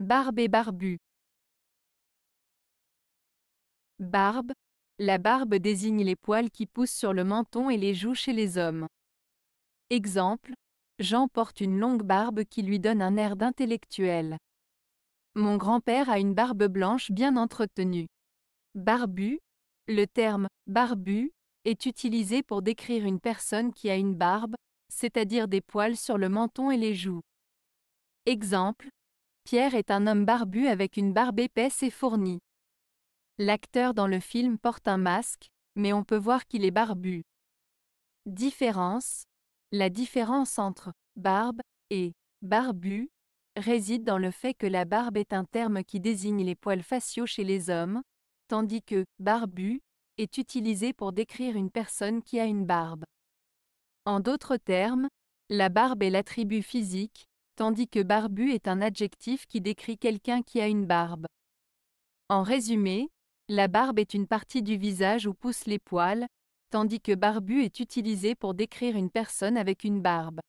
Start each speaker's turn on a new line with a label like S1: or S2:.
S1: Barbe et barbu. Barbe. La barbe désigne les poils qui poussent sur le menton et les joues chez les hommes. Exemple. Jean porte une longue barbe qui lui donne un air d'intellectuel. Mon grand-père a une barbe blanche bien entretenue. Barbu. Le terme barbu est utilisé pour décrire une personne qui a une barbe, c'est-à-dire des poils sur le menton et les joues. Exemple, Pierre est un homme barbu avec une barbe épaisse et fournie. L'acteur dans le film porte un masque, mais on peut voir qu'il est barbu. Différence La différence entre barbe et barbu réside dans le fait que la barbe est un terme qui désigne les poils faciaux chez les hommes, tandis que barbu est utilisé pour décrire une personne qui a une barbe. En d'autres termes, la barbe est l'attribut physique, tandis que barbu est un adjectif qui décrit quelqu'un qui a une barbe. En résumé, la barbe est une partie du visage où poussent les poils, tandis que barbu est utilisé pour décrire une personne avec une barbe.